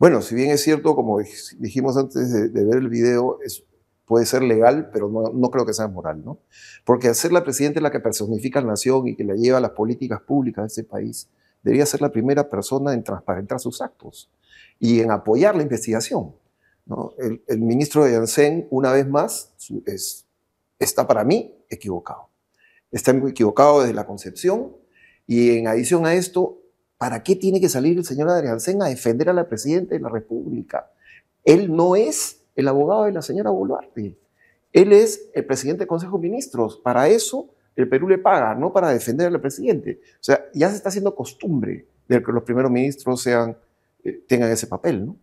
Bueno, si bien es cierto, como dijimos antes de, ver el video, puede ser legal, pero no, creo que sea moral, ¿no? Porque ser la presidenta la que personifica la nación y que la lleva a las políticas públicas de ese país, debería ser la primera persona en transparentar sus actos y en apoyar la investigación. El, ministro de Janssen, una vez más, está para mí equivocado. Está equivocado desde la concepción y en adición a esto, ¿Para qué tiene que salir el señor Adriansen a defender a la Presidenta de la República? Él no es el abogado de la señora Boluarte. Él es el presidente del Consejo de Ministros. Para eso el Perú le paga, no para defender la Presidenta. O sea, ya se está haciendo costumbre de que los primeros ministros sean, eh, tengan ese papel, ¿no?